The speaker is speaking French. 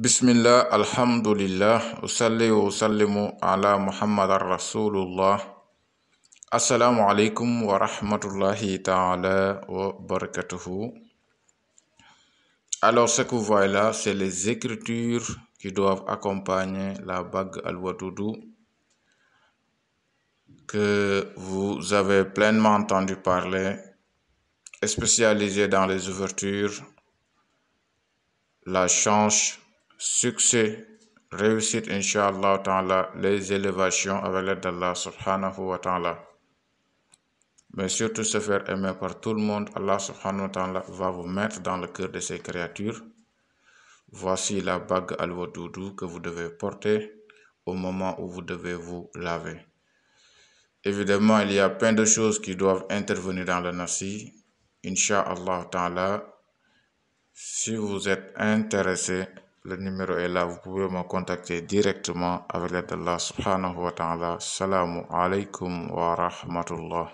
Bismillah, alhamdulillah usalli wa usallimu ala muhammad rasulullah Assalamu alaikum wa rahmatullahi taala wa barakatuhu alors ce que vous voyez là c'est les écritures qui doivent accompagner la bague al wadoudou que vous avez pleinement entendu parler spécialisée dans les ouvertures la change succès, réussite, Inch'Allah ta'ala, les élévations avec l'aide d'Allah subhanahu wa ta'ala. Mais surtout se faire aimer par tout le monde, Allah subhanahu wa ta'ala va vous mettre dans le cœur de ces créatures. Voici la bague al doudou que vous devez porter au moment où vous devez vous laver. Évidemment, il y a plein de choses qui doivent intervenir dans le nasi. Inch'Allah ta'ala, si vous êtes intéressé le numéro est là, vous pouvez me contacter directement avec l'aide la subhanahu wa ta'ala. Salamu alaikum wa rahmatullah.